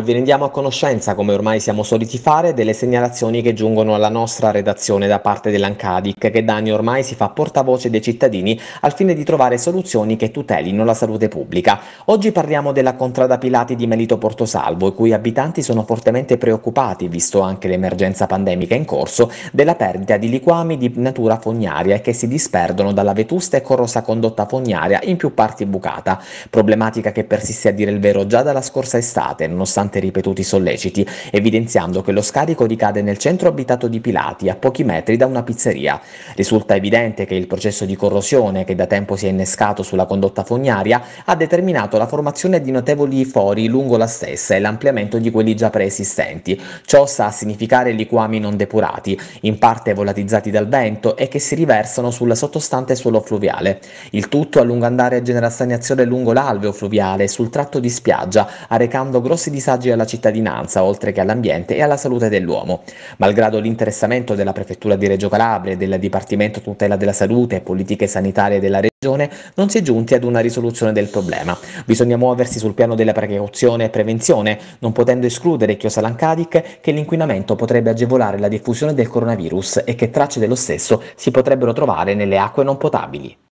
Vi rendiamo a conoscenza, come ormai siamo soliti fare, delle segnalazioni che giungono alla nostra redazione da parte dell'Ancadic, che da anni ormai si fa portavoce dei cittadini al fine di trovare soluzioni che tutelino la salute pubblica. Oggi parliamo della contrada Pilati di Melito Portosalvo, i cui abitanti sono fortemente preoccupati, visto anche l'emergenza pandemica in corso, della perdita di liquami di natura fognaria che si disperdono dalla vetusta e corrosa condotta fognaria in più parti bucata. Problematica che persiste a dire il vero già dalla scorsa estate, nonostante nonostante ripetuti solleciti, evidenziando che lo scarico ricade nel centro abitato di Pilati, a pochi metri da una pizzeria. Risulta evidente che il processo di corrosione che da tempo si è innescato sulla condotta fognaria ha determinato la formazione di notevoli fori lungo la stessa e l'ampliamento di quelli già preesistenti. Ciò sta a significare liquami non depurati, in parte volatizzati dal vento e che si riversano sul sottostante suolo fluviale. Il tutto a lungo andare genera stagnazione lungo l'alveo fluviale e sul tratto di spiaggia, arrecando grossi disagi disagi alla cittadinanza, oltre che all'ambiente e alla salute dell'uomo. Malgrado l'interessamento della Prefettura di Reggio Calabria e del Dipartimento Tutela della Salute e Politiche Sanitarie della Regione, non si è giunti ad una risoluzione del problema. Bisogna muoversi sul piano della precauzione e prevenzione, non potendo escludere, chiosa Lancadic, che l'inquinamento potrebbe agevolare la diffusione del coronavirus e che tracce dello stesso si potrebbero trovare nelle acque non potabili.